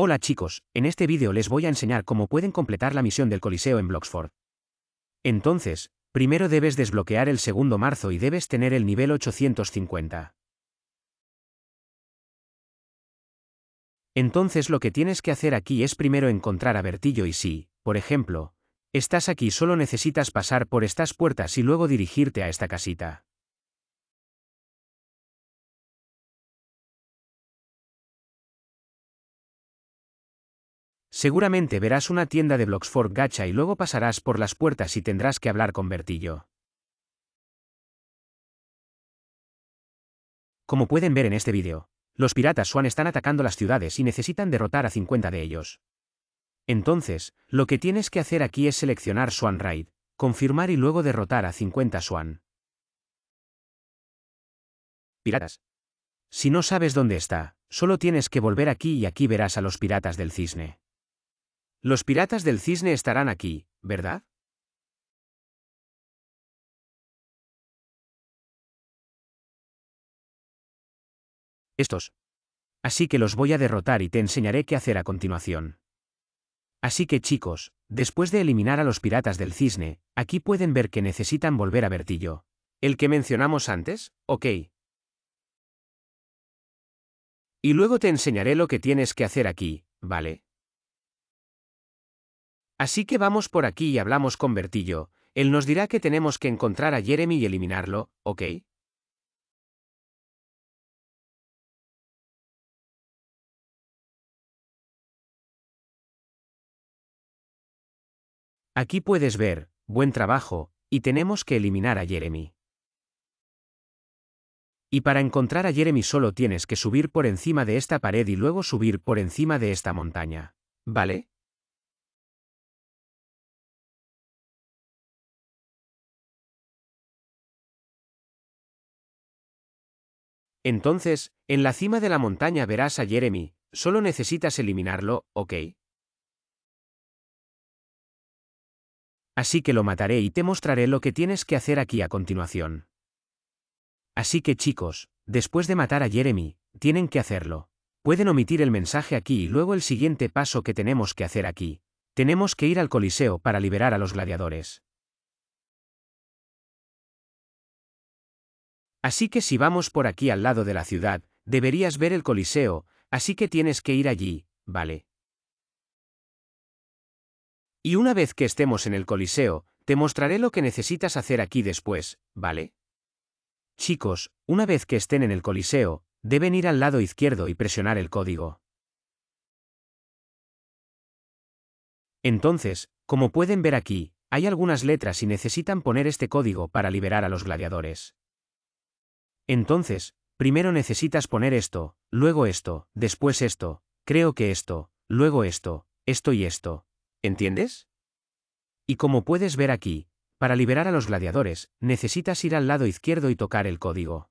Hola chicos, en este vídeo les voy a enseñar cómo pueden completar la misión del Coliseo en Bloxford. Entonces, primero debes desbloquear el segundo marzo y debes tener el nivel 850. Entonces lo que tienes que hacer aquí es primero encontrar a Bertillo y si, por ejemplo, estás aquí solo necesitas pasar por estas puertas y luego dirigirte a esta casita. Seguramente verás una tienda de Bloxford Gacha y luego pasarás por las puertas y tendrás que hablar con Bertillo. Como pueden ver en este vídeo, los piratas Swan están atacando las ciudades y necesitan derrotar a 50 de ellos. Entonces, lo que tienes que hacer aquí es seleccionar Swan Raid, confirmar y luego derrotar a 50 Swan. Piratas. Si no sabes dónde está, solo tienes que volver aquí y aquí verás a los piratas del cisne. Los piratas del cisne estarán aquí, ¿verdad? Estos. Así que los voy a derrotar y te enseñaré qué hacer a continuación. Así que chicos, después de eliminar a los piratas del cisne, aquí pueden ver que necesitan volver a Bertillo. El que mencionamos antes, ok. Y luego te enseñaré lo que tienes que hacer aquí, ¿vale? Así que vamos por aquí y hablamos con Bertillo, él nos dirá que tenemos que encontrar a Jeremy y eliminarlo, ¿ok? Aquí puedes ver, buen trabajo, y tenemos que eliminar a Jeremy. Y para encontrar a Jeremy solo tienes que subir por encima de esta pared y luego subir por encima de esta montaña. ¿Vale? Entonces, en la cima de la montaña verás a Jeremy, solo necesitas eliminarlo, ¿ok? Así que lo mataré y te mostraré lo que tienes que hacer aquí a continuación. Así que chicos, después de matar a Jeremy, tienen que hacerlo. Pueden omitir el mensaje aquí y luego el siguiente paso que tenemos que hacer aquí. Tenemos que ir al Coliseo para liberar a los gladiadores. Así que si vamos por aquí al lado de la ciudad, deberías ver el Coliseo, así que tienes que ir allí, ¿vale? Y una vez que estemos en el Coliseo, te mostraré lo que necesitas hacer aquí después, ¿vale? Chicos, una vez que estén en el Coliseo, deben ir al lado izquierdo y presionar el código. Entonces, como pueden ver aquí, hay algunas letras y necesitan poner este código para liberar a los gladiadores. Entonces, primero necesitas poner esto, luego esto, después esto, creo que esto, luego esto, esto y esto. ¿Entiendes? Y como puedes ver aquí, para liberar a los gladiadores, necesitas ir al lado izquierdo y tocar el código.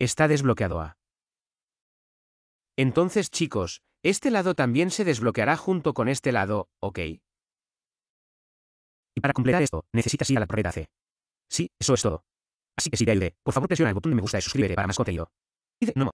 Está desbloqueado A. Entonces chicos, este lado también se desbloqueará junto con este lado, ¿ok? Y para completar esto, necesitas ir a la propiedad C. Sí, eso es todo. Así que si te por favor presiona el botón de me gusta y suscríbete para más contenido. no.